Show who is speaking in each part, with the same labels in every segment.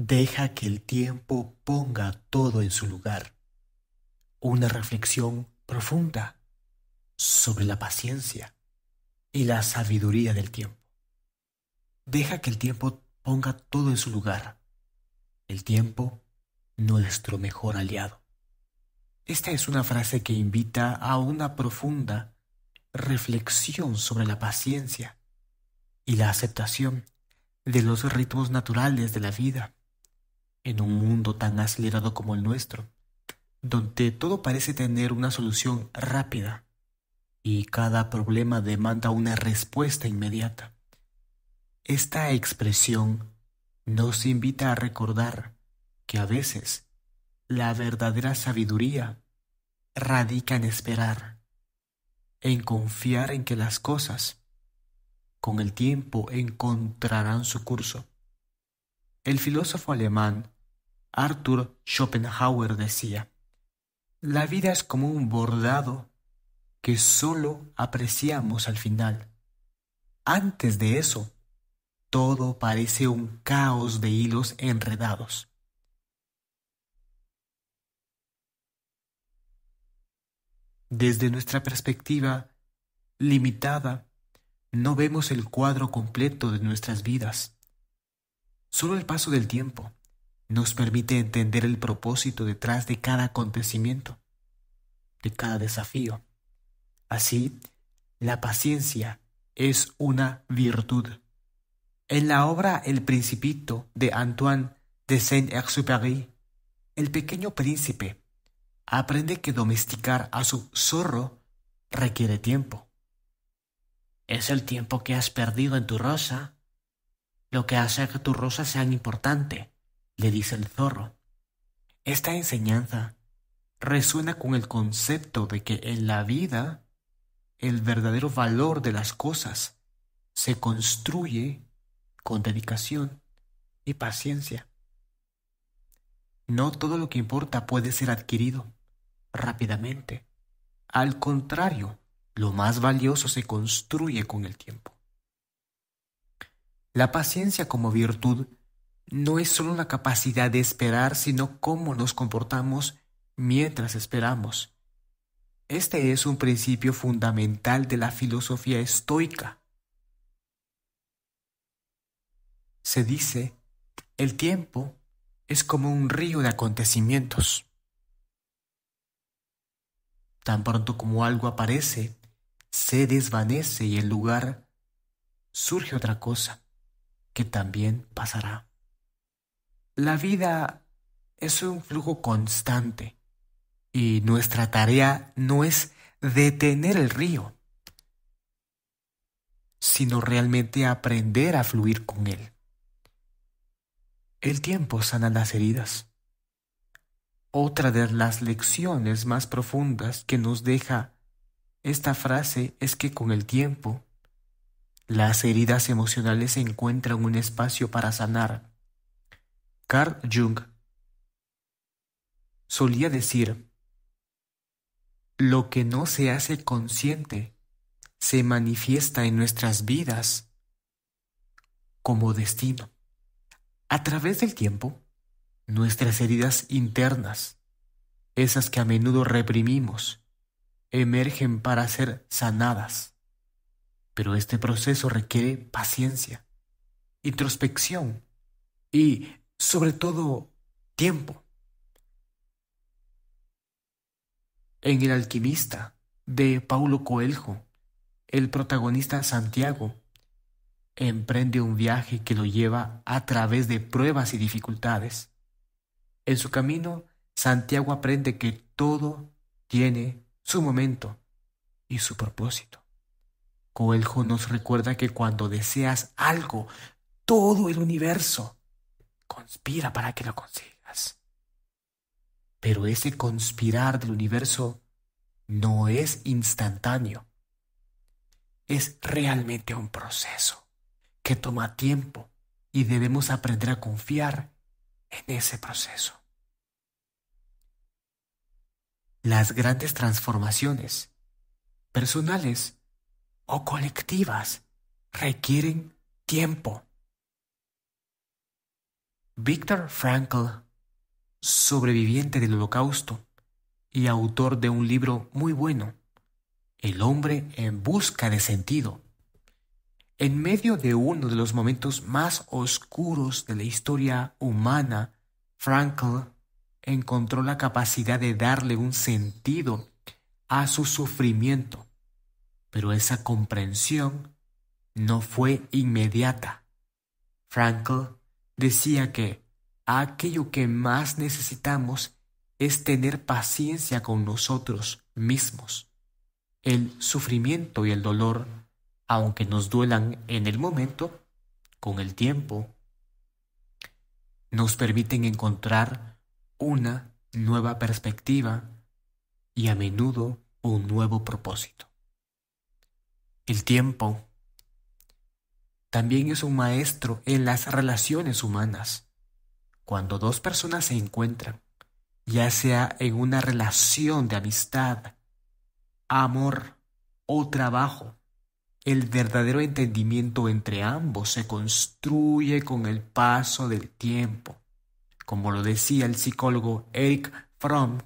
Speaker 1: Deja que el tiempo ponga todo en su lugar. Una reflexión profunda sobre la paciencia y la sabiduría del tiempo. Deja que el tiempo ponga todo en su lugar. El tiempo, nuestro mejor aliado. Esta es una frase que invita a una profunda reflexión sobre la paciencia y la aceptación de los ritmos naturales de la vida en un mundo tan acelerado como el nuestro, donde todo parece tener una solución rápida y cada problema demanda una respuesta inmediata. Esta expresión nos invita a recordar que a veces la verdadera sabiduría radica en esperar, en confiar en que las cosas con el tiempo encontrarán su curso. El filósofo alemán Arthur Schopenhauer decía, La vida es como un bordado que solo apreciamos al final. Antes de eso, todo parece un caos de hilos enredados. Desde nuestra perspectiva limitada, no vemos el cuadro completo de nuestras vidas. Solo el paso del tiempo, nos permite entender el propósito detrás de cada acontecimiento, de cada desafío. Así, la paciencia es una virtud. En la obra El Principito de Antoine de Saint-Exupéry, el pequeño príncipe aprende que domesticar a su zorro requiere tiempo. Es el tiempo que has perdido en tu rosa lo que hace que tu rosa sea importante le dice el zorro. Esta enseñanza resuena con el concepto de que en la vida el verdadero valor de las cosas se construye con dedicación y paciencia. No todo lo que importa puede ser adquirido rápidamente. Al contrario, lo más valioso se construye con el tiempo. La paciencia como virtud no es solo la capacidad de esperar, sino cómo nos comportamos mientras esperamos. Este es un principio fundamental de la filosofía estoica. Se dice, el tiempo es como un río de acontecimientos. Tan pronto como algo aparece, se desvanece y en lugar surge otra cosa que también pasará. La vida es un flujo constante y nuestra tarea no es detener el río, sino realmente aprender a fluir con él. El tiempo sana las heridas. Otra de las lecciones más profundas que nos deja esta frase es que con el tiempo las heridas emocionales encuentran un espacio para sanar Carl Jung solía decir, lo que no se hace consciente se manifiesta en nuestras vidas como destino. A través del tiempo, nuestras heridas internas, esas que a menudo reprimimos, emergen para ser sanadas. Pero este proceso requiere paciencia, introspección y sobre todo tiempo. En El alquimista de Paulo Coelho, el protagonista Santiago emprende un viaje que lo lleva a través de pruebas y dificultades. En su camino, Santiago aprende que todo tiene su momento y su propósito. Coelho nos recuerda que cuando deseas algo, todo el universo conspira para que lo consigas. Pero ese conspirar del universo no es instantáneo. Es realmente un proceso que toma tiempo y debemos aprender a confiar en ese proceso. Las grandes transformaciones personales o colectivas requieren tiempo Víctor Frankl, sobreviviente del Holocausto y autor de un libro muy bueno, El hombre en busca de sentido. En medio de uno de los momentos más oscuros de la historia humana, Frankl encontró la capacidad de darle un sentido a su sufrimiento, pero esa comprensión no fue inmediata. Frankl decía que aquello que más necesitamos es tener paciencia con nosotros mismos. El sufrimiento y el dolor, aunque nos duelan en el momento, con el tiempo, nos permiten encontrar una nueva perspectiva y a menudo un nuevo propósito. El tiempo también es un maestro en las relaciones humanas. Cuando dos personas se encuentran, ya sea en una relación de amistad, amor o trabajo, el verdadero entendimiento entre ambos se construye con el paso del tiempo. Como lo decía el psicólogo Eric Fromm,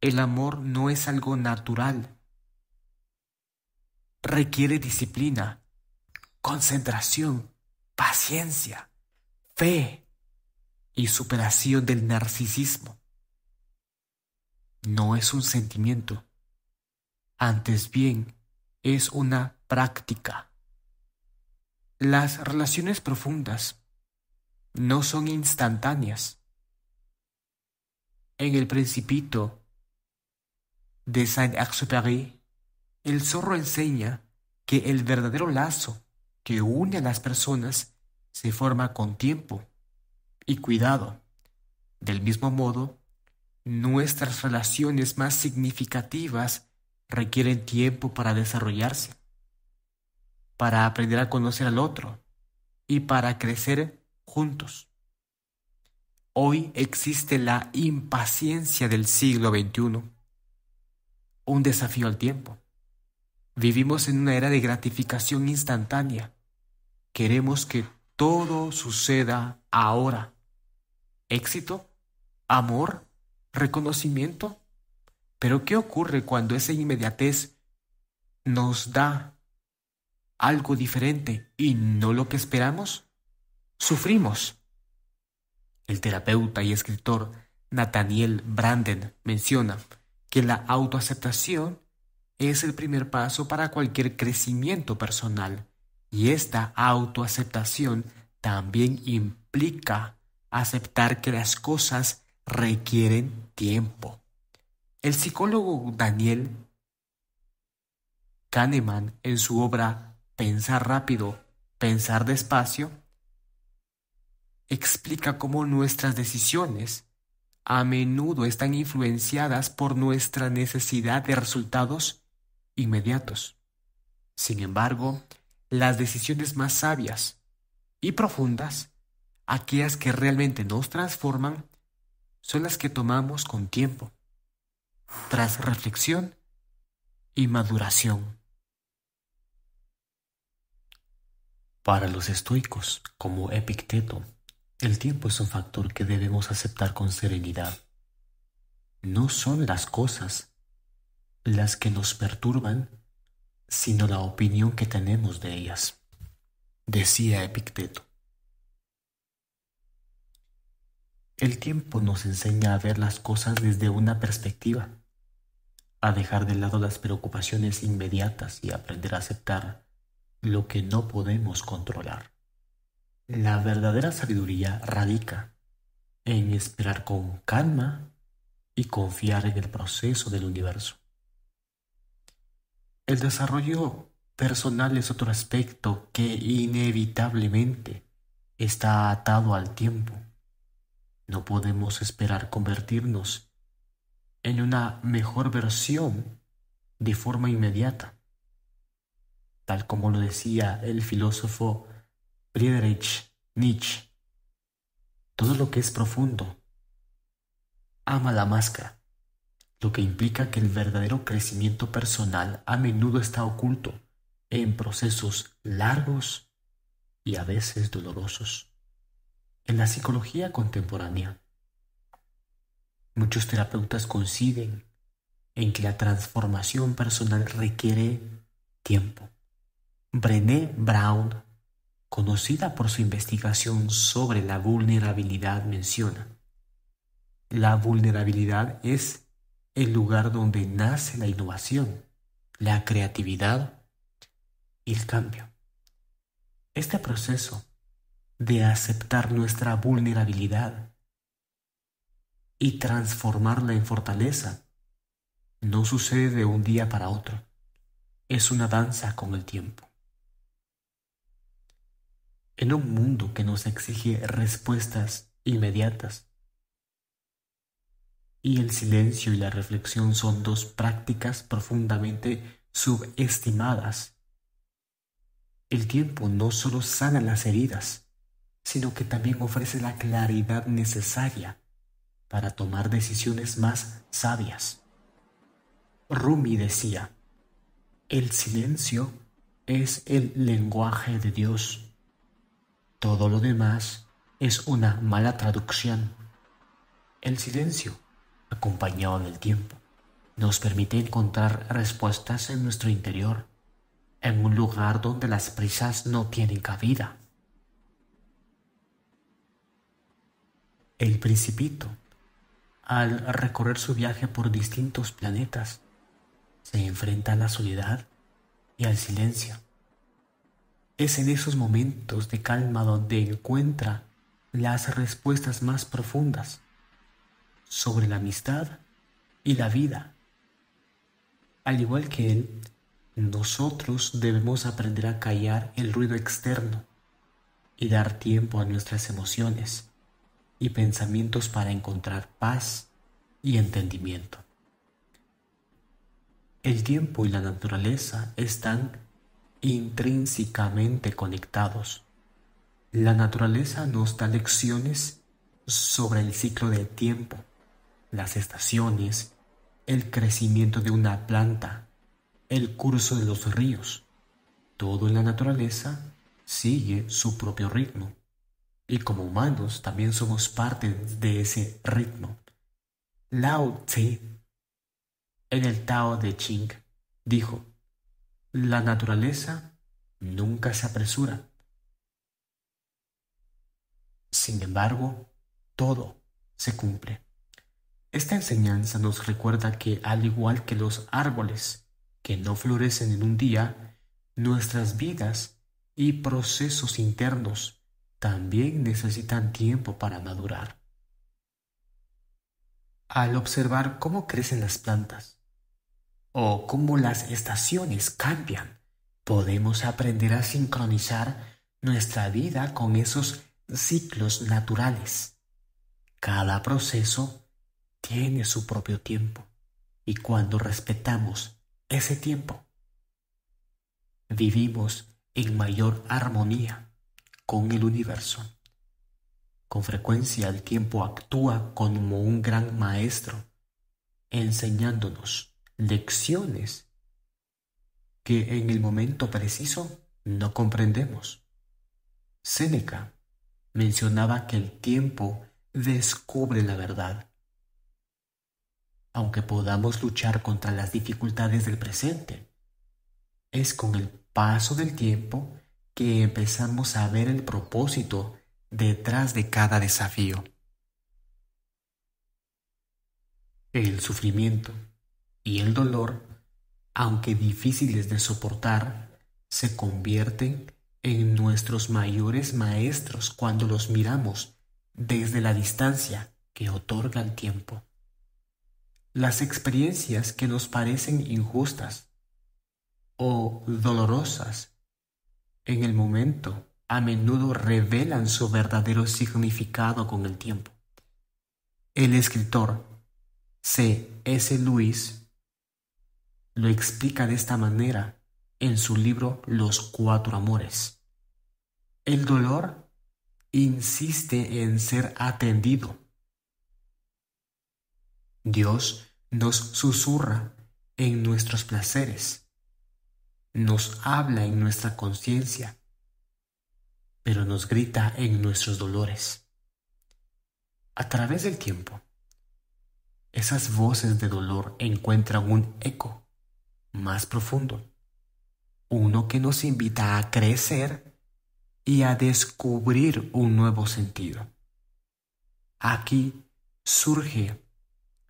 Speaker 1: el amor no es algo natural. Requiere disciplina, concentración, paciencia, fe y superación del narcisismo. No es un sentimiento, antes bien es una práctica. Las relaciones profundas no son instantáneas. En el Principito de Saint-Exupéry, el zorro enseña que el verdadero lazo que une a las personas se forma con tiempo y cuidado. Del mismo modo, nuestras relaciones más significativas requieren tiempo para desarrollarse, para aprender a conocer al otro y para crecer juntos. Hoy existe la impaciencia del siglo XXI, un desafío al tiempo. Vivimos en una era de gratificación instantánea Queremos que todo suceda ahora. Éxito, amor, reconocimiento. Pero ¿qué ocurre cuando esa inmediatez nos da algo diferente y no lo que esperamos? Sufrimos. El terapeuta y escritor Nathaniel Branden menciona que la autoaceptación es el primer paso para cualquier crecimiento personal y esta autoaceptación también implica aceptar que las cosas requieren tiempo. El psicólogo Daniel Kahneman en su obra Pensar rápido, pensar despacio, explica cómo nuestras decisiones a menudo están influenciadas por nuestra necesidad de resultados inmediatos. Sin embargo, las decisiones más sabias y profundas, aquellas que realmente nos transforman, son las que tomamos con tiempo, tras reflexión y maduración. Para los estoicos, como Epicteto, el tiempo es un factor que debemos aceptar con serenidad. No son las cosas las que nos perturban, sino la opinión que tenemos de ellas, decía Epicteto. El tiempo nos enseña a ver las cosas desde una perspectiva, a dejar de lado las preocupaciones inmediatas y aprender a aceptar lo que no podemos controlar. La verdadera sabiduría radica en esperar con calma y confiar en el proceso del universo. El desarrollo personal es otro aspecto que inevitablemente está atado al tiempo. No podemos esperar convertirnos en una mejor versión de forma inmediata. Tal como lo decía el filósofo Friedrich Nietzsche, todo lo que es profundo ama la máscara lo que implica que el verdadero crecimiento personal a menudo está oculto en procesos largos y a veces dolorosos. En la psicología contemporánea, muchos terapeutas coinciden en que la transformación personal requiere tiempo. Brené Brown, conocida por su investigación sobre la vulnerabilidad, menciona, la vulnerabilidad es el lugar donde nace la innovación, la creatividad y el cambio. Este proceso de aceptar nuestra vulnerabilidad y transformarla en fortaleza no sucede de un día para otro. Es una danza con el tiempo. En un mundo que nos exige respuestas inmediatas, y el silencio y la reflexión son dos prácticas profundamente subestimadas. El tiempo no solo sana las heridas, sino que también ofrece la claridad necesaria para tomar decisiones más sabias. Rumi decía, el silencio es el lenguaje de Dios. Todo lo demás es una mala traducción. El silencio acompañado del tiempo, nos permite encontrar respuestas en nuestro interior, en un lugar donde las prisas no tienen cabida. El principito, al recorrer su viaje por distintos planetas, se enfrenta a la soledad y al silencio. Es en esos momentos de calma donde encuentra las respuestas más profundas sobre la amistad y la vida. Al igual que Él, nosotros debemos aprender a callar el ruido externo y dar tiempo a nuestras emociones y pensamientos para encontrar paz y entendimiento. El tiempo y la naturaleza están intrínsecamente conectados. La naturaleza nos da lecciones sobre el ciclo del tiempo las estaciones, el crecimiento de una planta, el curso de los ríos. Todo en la naturaleza sigue su propio ritmo. Y como humanos también somos parte de ese ritmo. Lao Tse, en el Tao de Ching, dijo, la naturaleza nunca se apresura. Sin embargo, todo se cumple. Esta enseñanza nos recuerda que al igual que los árboles que no florecen en un día, nuestras vidas y procesos internos también necesitan tiempo para madurar. Al observar cómo crecen las plantas o cómo las estaciones cambian, podemos aprender a sincronizar nuestra vida con esos ciclos naturales. Cada proceso tiene su propio tiempo y cuando respetamos ese tiempo, vivimos en mayor armonía con el universo. Con frecuencia el tiempo actúa como un gran maestro, enseñándonos lecciones que en el momento preciso no comprendemos. Séneca mencionaba que el tiempo descubre la verdad aunque podamos luchar contra las dificultades del presente. Es con el paso del tiempo que empezamos a ver el propósito detrás de cada desafío. El sufrimiento y el dolor, aunque difíciles de soportar, se convierten en nuestros mayores maestros cuando los miramos desde la distancia que otorga el tiempo las experiencias que nos parecen injustas o dolorosas en el momento a menudo revelan su verdadero significado con el tiempo. El escritor C. S. Lewis lo explica de esta manera en su libro Los Cuatro Amores. El dolor insiste en ser atendido. Dios nos susurra en nuestros placeres, nos habla en nuestra conciencia, pero nos grita en nuestros dolores. A través del tiempo, esas voces de dolor encuentran un eco más profundo, uno que nos invita a crecer y a descubrir un nuevo sentido. Aquí surge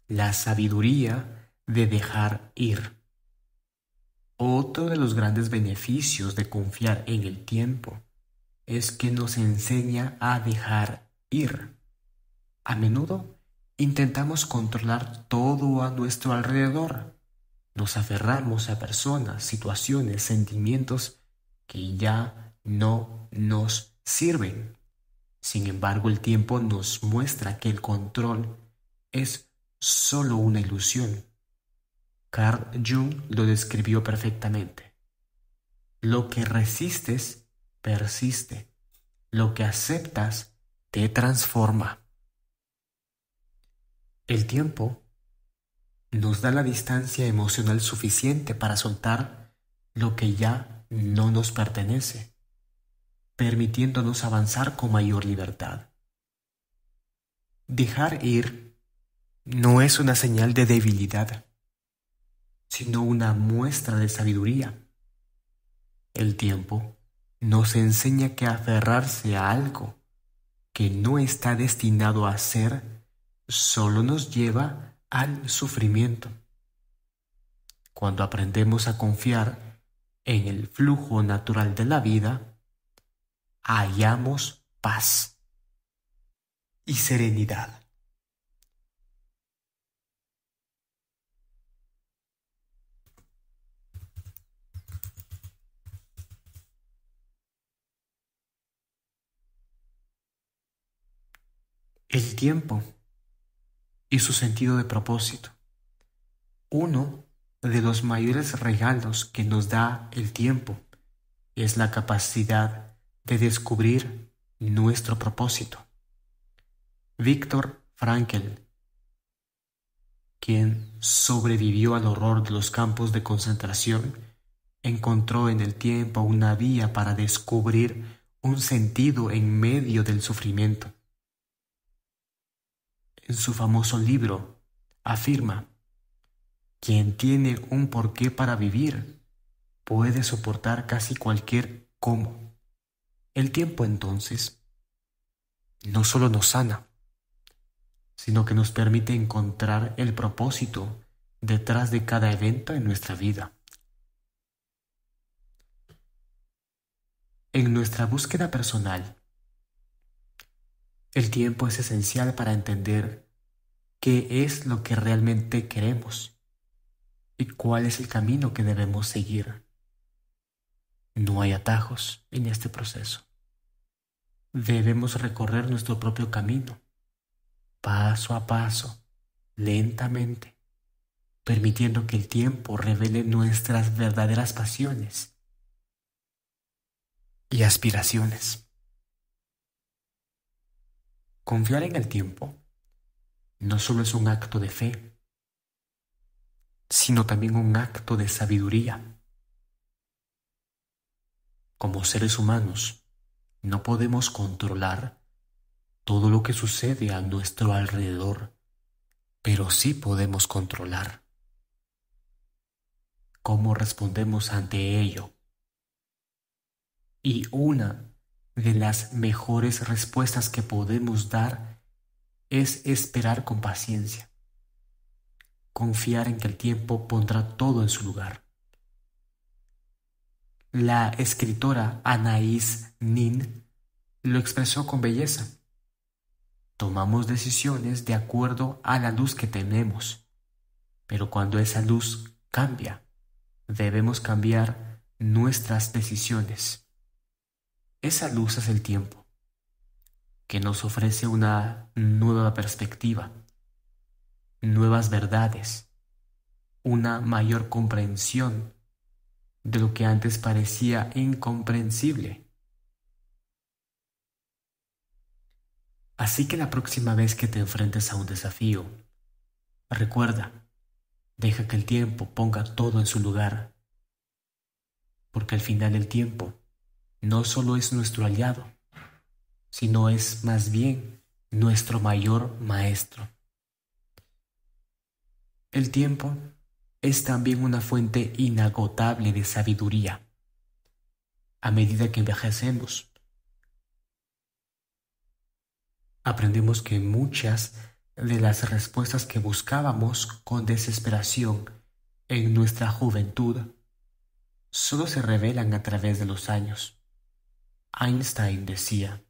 Speaker 1: la sabiduría de dejar ir. Otro de los grandes beneficios de confiar en el tiempo es que nos enseña a dejar ir. A menudo intentamos controlar todo a nuestro alrededor. Nos aferramos a personas, situaciones, sentimientos que ya no nos sirven. Sin embargo, el tiempo nos muestra que el control es solo una ilusión. Carl Jung lo describió perfectamente. Lo que resistes persiste. Lo que aceptas te transforma. El tiempo nos da la distancia emocional suficiente para soltar lo que ya no nos pertenece, permitiéndonos avanzar con mayor libertad. Dejar ir no es una señal de debilidad, sino una muestra de sabiduría. El tiempo nos enseña que aferrarse a algo que no está destinado a ser solo nos lleva al sufrimiento. Cuando aprendemos a confiar en el flujo natural de la vida, hallamos paz y serenidad. el tiempo y su sentido de propósito. Uno de los mayores regalos que nos da el tiempo es la capacidad de descubrir nuestro propósito. Víctor Frankl, quien sobrevivió al horror de los campos de concentración, encontró en el tiempo una vía para descubrir un sentido en medio del sufrimiento en su famoso libro, afirma, quien tiene un porqué para vivir puede soportar casi cualquier cómo. El tiempo entonces no solo nos sana, sino que nos permite encontrar el propósito detrás de cada evento en nuestra vida. En nuestra búsqueda personal, el tiempo es esencial para entender qué es lo que realmente queremos y cuál es el camino que debemos seguir. No hay atajos en este proceso. Debemos recorrer nuestro propio camino, paso a paso, lentamente, permitiendo que el tiempo revele nuestras verdaderas pasiones y aspiraciones. Confiar en el tiempo no solo es un acto de fe, sino también un acto de sabiduría. Como seres humanos, no podemos controlar todo lo que sucede a nuestro alrededor, pero sí podemos controlar cómo respondemos ante ello. Y una de las mejores respuestas que podemos dar es esperar con paciencia, confiar en que el tiempo pondrá todo en su lugar. La escritora Anaïs Nin lo expresó con belleza. Tomamos decisiones de acuerdo a la luz que tenemos, pero cuando esa luz cambia, debemos cambiar nuestras decisiones. Esa luz es el tiempo, que nos ofrece una nueva perspectiva, nuevas verdades, una mayor comprensión de lo que antes parecía incomprensible. Así que la próxima vez que te enfrentes a un desafío, recuerda, deja que el tiempo ponga todo en su lugar, porque al final el tiempo no solo es nuestro aliado, sino es más bien nuestro mayor maestro. El tiempo es también una fuente inagotable de sabiduría a medida que envejecemos. Aprendemos que muchas de las respuestas que buscábamos con desesperación en nuestra juventud solo se revelan a través de los años. Einstein decía,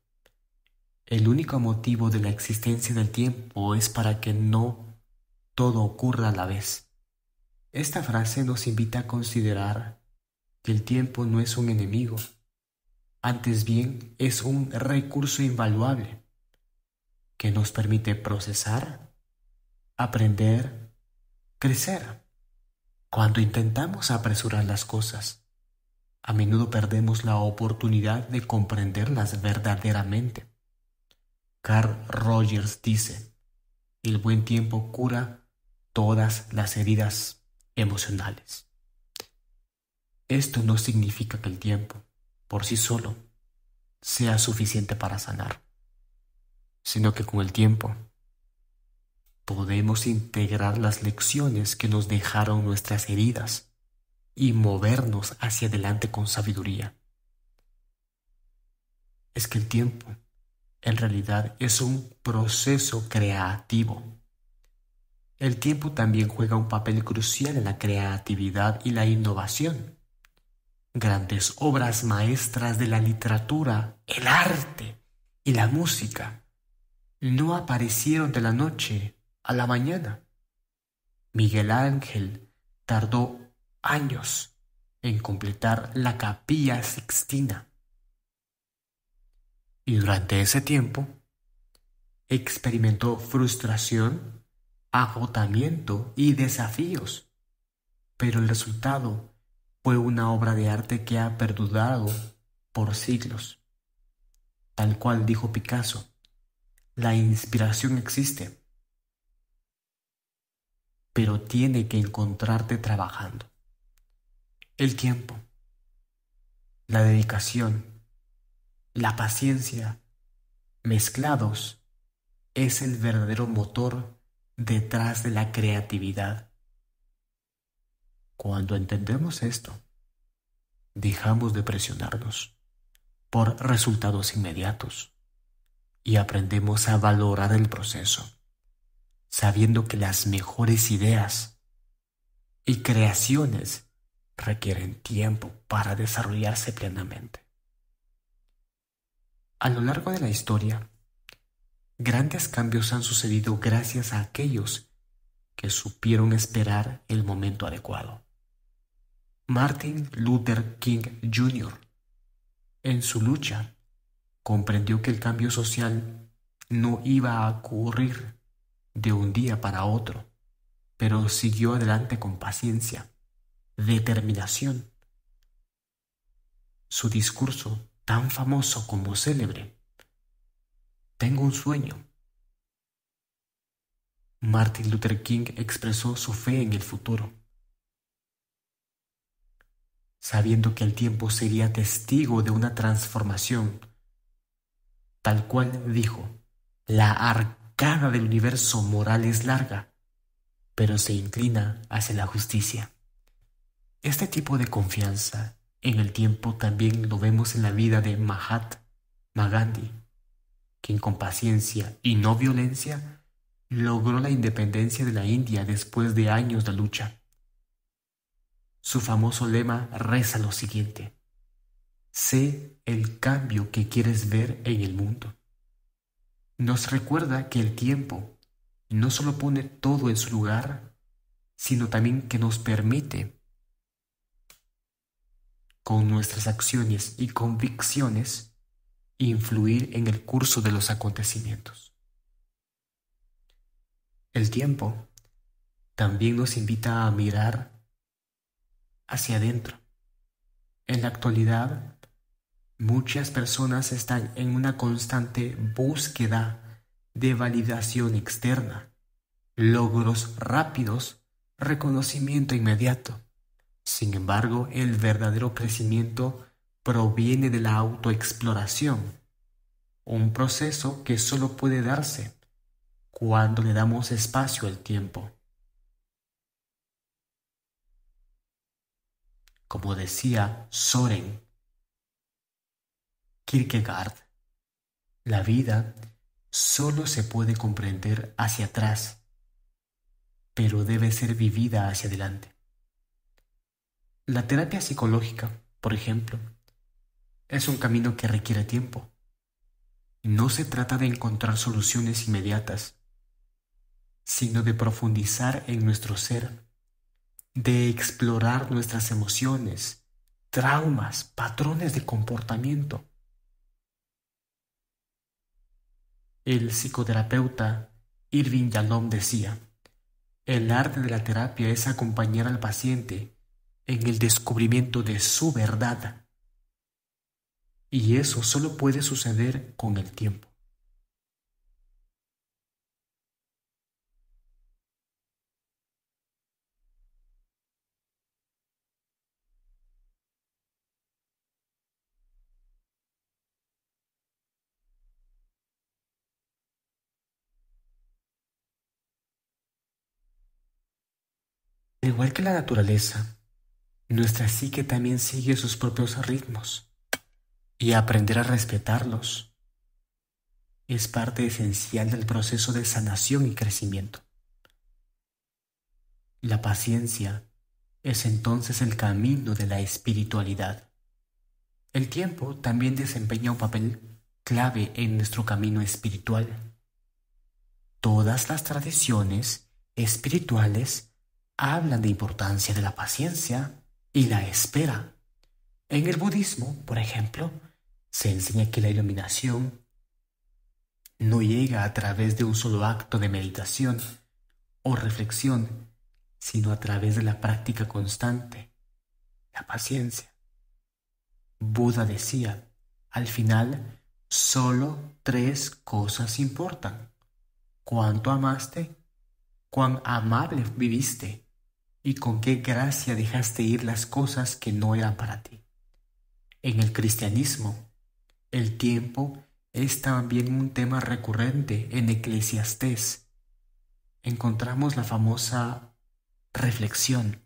Speaker 1: el único motivo de la existencia del tiempo es para que no todo ocurra a la vez. Esta frase nos invita a considerar que el tiempo no es un enemigo, antes bien es un recurso invaluable que nos permite procesar, aprender, crecer. Cuando intentamos apresurar las cosas, a menudo perdemos la oportunidad de comprenderlas verdaderamente. Carl Rogers dice, el buen tiempo cura todas las heridas emocionales. Esto no significa que el tiempo, por sí solo, sea suficiente para sanar, sino que con el tiempo podemos integrar las lecciones que nos dejaron nuestras heridas y movernos hacia adelante con sabiduría. Es que el tiempo en realidad es un proceso creativo. El tiempo también juega un papel crucial en la creatividad y la innovación. Grandes obras maestras de la literatura, el arte y la música no aparecieron de la noche a la mañana. Miguel Ángel tardó años en completar la capilla sixtina. Y durante ese tiempo experimentó frustración, agotamiento y desafíos, pero el resultado fue una obra de arte que ha perdurado por siglos. Tal cual dijo Picasso, la inspiración existe, pero tiene que encontrarte trabajando el tiempo, la dedicación, la paciencia, mezclados, es el verdadero motor detrás de la creatividad. Cuando entendemos esto, dejamos de presionarnos por resultados inmediatos y aprendemos a valorar el proceso, sabiendo que las mejores ideas y creaciones requieren tiempo para desarrollarse plenamente. A lo largo de la historia, grandes cambios han sucedido gracias a aquellos que supieron esperar el momento adecuado. Martin Luther King Jr. en su lucha comprendió que el cambio social no iba a ocurrir de un día para otro, pero siguió adelante con paciencia determinación. Su discurso, tan famoso como célebre, Tengo un sueño. Martin Luther King expresó su fe en el futuro, sabiendo que el tiempo sería testigo de una transformación, tal cual dijo, la arcada del universo moral es larga, pero se inclina hacia la justicia. Este tipo de confianza en el tiempo también lo vemos en la vida de Mahatma Gandhi, quien con paciencia y no violencia logró la independencia de la India después de años de lucha. Su famoso lema reza lo siguiente, sé el cambio que quieres ver en el mundo. Nos recuerda que el tiempo no solo pone todo en su lugar, sino también que nos permite con nuestras acciones y convicciones, influir en el curso de los acontecimientos. El tiempo también nos invita a mirar hacia adentro. En la actualidad, muchas personas están en una constante búsqueda de validación externa, logros rápidos, reconocimiento inmediato. Sin embargo, el verdadero crecimiento proviene de la autoexploración, un proceso que solo puede darse cuando le damos espacio al tiempo. Como decía Soren Kierkegaard, la vida solo se puede comprender hacia atrás, pero debe ser vivida hacia adelante. La terapia psicológica, por ejemplo, es un camino que requiere tiempo. No se trata de encontrar soluciones inmediatas, sino de profundizar en nuestro ser, de explorar nuestras emociones, traumas, patrones de comportamiento. El psicoterapeuta Irving Yalom decía, el arte de la terapia es acompañar al paciente en el descubrimiento de su verdad. Y eso solo puede suceder con el tiempo. igual que la naturaleza, nuestra psique también sigue sus propios ritmos y aprender a respetarlos es parte esencial del proceso de sanación y crecimiento. La paciencia es entonces el camino de la espiritualidad. El tiempo también desempeña un papel clave en nuestro camino espiritual. Todas las tradiciones espirituales hablan de importancia de la paciencia y la espera. En el budismo, por ejemplo, se enseña que la iluminación no llega a través de un solo acto de meditación o reflexión, sino a través de la práctica constante, la paciencia. Buda decía, al final, solo tres cosas importan. Cuánto amaste, cuán amable viviste y con qué gracia dejaste ir las cosas que no eran para ti. En el cristianismo, el tiempo es también un tema recurrente en Eclesiastés. Encontramos la famosa reflexión.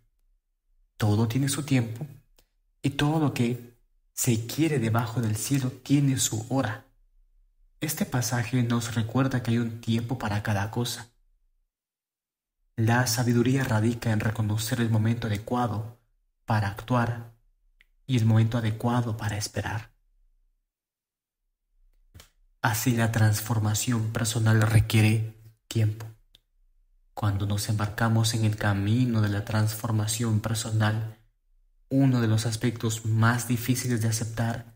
Speaker 1: Todo tiene su tiempo y todo lo que se quiere debajo del cielo tiene su hora. Este pasaje nos recuerda que hay un tiempo para cada cosa la sabiduría radica en reconocer el momento adecuado para actuar y el momento adecuado para esperar. Así la transformación personal requiere tiempo. Cuando nos embarcamos en el camino de la transformación personal, uno de los aspectos más difíciles de aceptar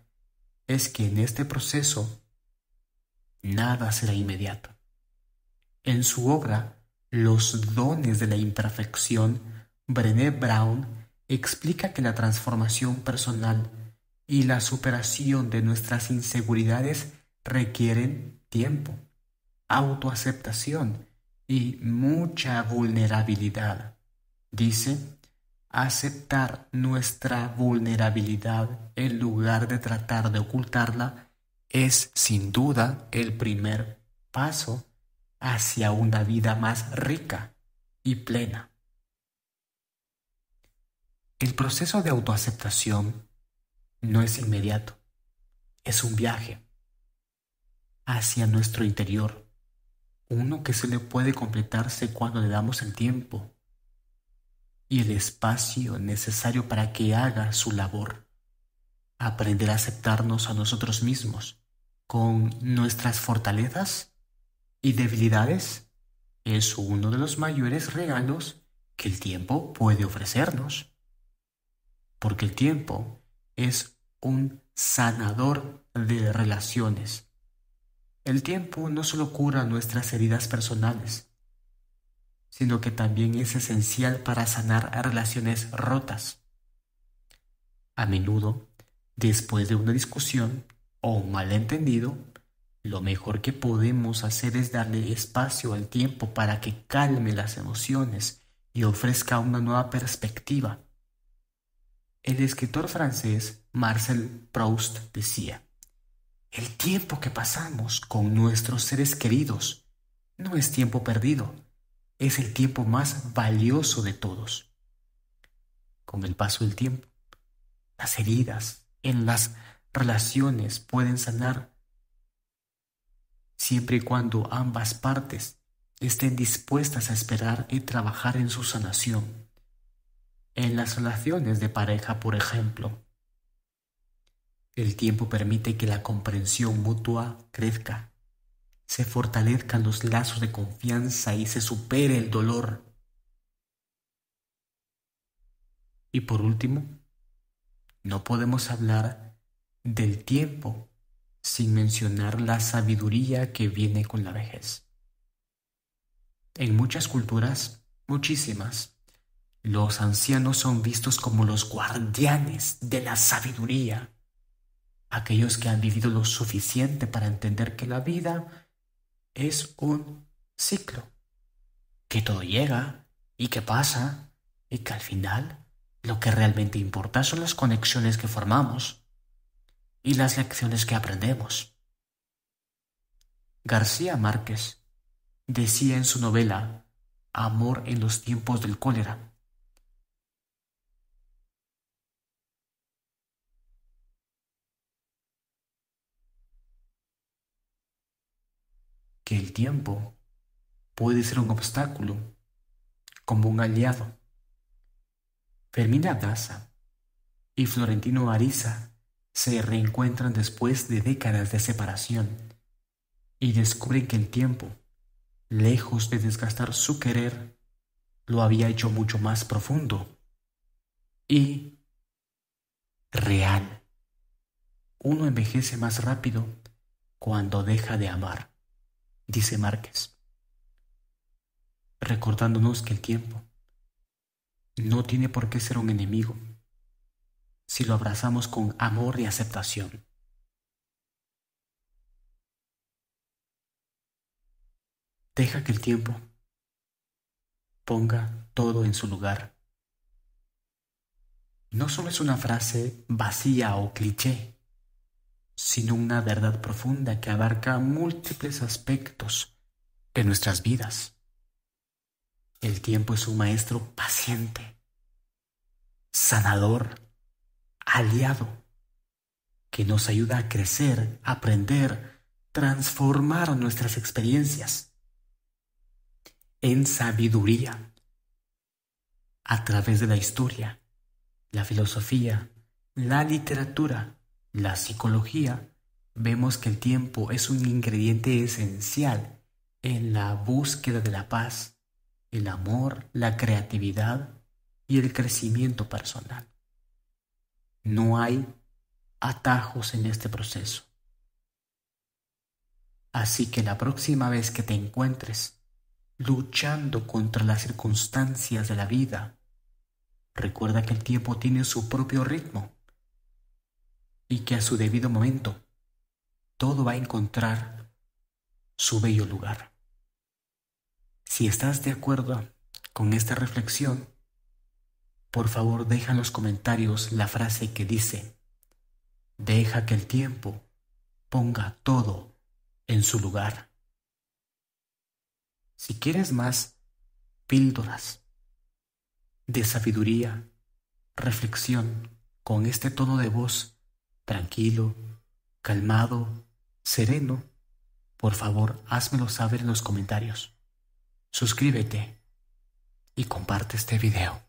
Speaker 1: es que en este proceso nada será inmediato. En su obra, los dones de la imperfección, Brené Brown explica que la transformación personal y la superación de nuestras inseguridades requieren tiempo, autoaceptación y mucha vulnerabilidad. Dice, aceptar nuestra vulnerabilidad en lugar de tratar de ocultarla es sin duda el primer paso hacia una vida más rica y plena. El proceso de autoaceptación no es inmediato, es un viaje hacia nuestro interior, uno que se le puede completarse cuando le damos el tiempo y el espacio necesario para que haga su labor, aprender a aceptarnos a nosotros mismos con nuestras fortalezas y debilidades es uno de los mayores regalos que el tiempo puede ofrecernos. Porque el tiempo es un sanador de relaciones. El tiempo no solo cura nuestras heridas personales, sino que también es esencial para sanar relaciones rotas. A menudo, después de una discusión o un malentendido, lo mejor que podemos hacer es darle espacio al tiempo para que calme las emociones y ofrezca una nueva perspectiva. El escritor francés Marcel Proust decía, El tiempo que pasamos con nuestros seres queridos no es tiempo perdido, es el tiempo más valioso de todos. Con el paso del tiempo, las heridas en las relaciones pueden sanar siempre y cuando ambas partes estén dispuestas a esperar y trabajar en su sanación. En las relaciones de pareja, por ejemplo, el tiempo permite que la comprensión mutua crezca, se fortalezcan los lazos de confianza y se supere el dolor. Y por último, no podemos hablar del tiempo sin mencionar la sabiduría que viene con la vejez. En muchas culturas, muchísimas, los ancianos son vistos como los guardianes de la sabiduría, aquellos que han vivido lo suficiente para entender que la vida es un ciclo, que todo llega y que pasa y que al final lo que realmente importa son las conexiones que formamos y las lecciones que aprendemos. García Márquez decía en su novela Amor en los tiempos del cólera. que el tiempo puede ser un obstáculo como un aliado. Fermina Gaza y Florentino Ariza se reencuentran después de décadas de separación y descubren que el tiempo, lejos de desgastar su querer, lo había hecho mucho más profundo y real. Uno envejece más rápido cuando deja de amar, dice Márquez, recordándonos que el tiempo no tiene por qué ser un enemigo si lo abrazamos con amor y aceptación. Deja que el tiempo ponga todo en su lugar. No solo es una frase vacía o cliché, sino una verdad profunda que abarca múltiples aspectos de nuestras vidas. El tiempo es un maestro paciente, sanador, aliado que nos ayuda a crecer, aprender, transformar nuestras experiencias en sabiduría a través de la historia, la filosofía, la literatura, la psicología, vemos que el tiempo es un ingrediente esencial en la búsqueda de la paz, el amor, la creatividad y el crecimiento personal. No hay atajos en este proceso. Así que la próxima vez que te encuentres luchando contra las circunstancias de la vida, recuerda que el tiempo tiene su propio ritmo y que a su debido momento todo va a encontrar su bello lugar. Si estás de acuerdo con esta reflexión, por favor deja en los comentarios la frase que dice, deja que el tiempo ponga todo en su lugar. Si quieres más píldoras de sabiduría, reflexión, con este tono de voz tranquilo, calmado, sereno, por favor házmelo saber en los comentarios. Suscríbete y comparte este video.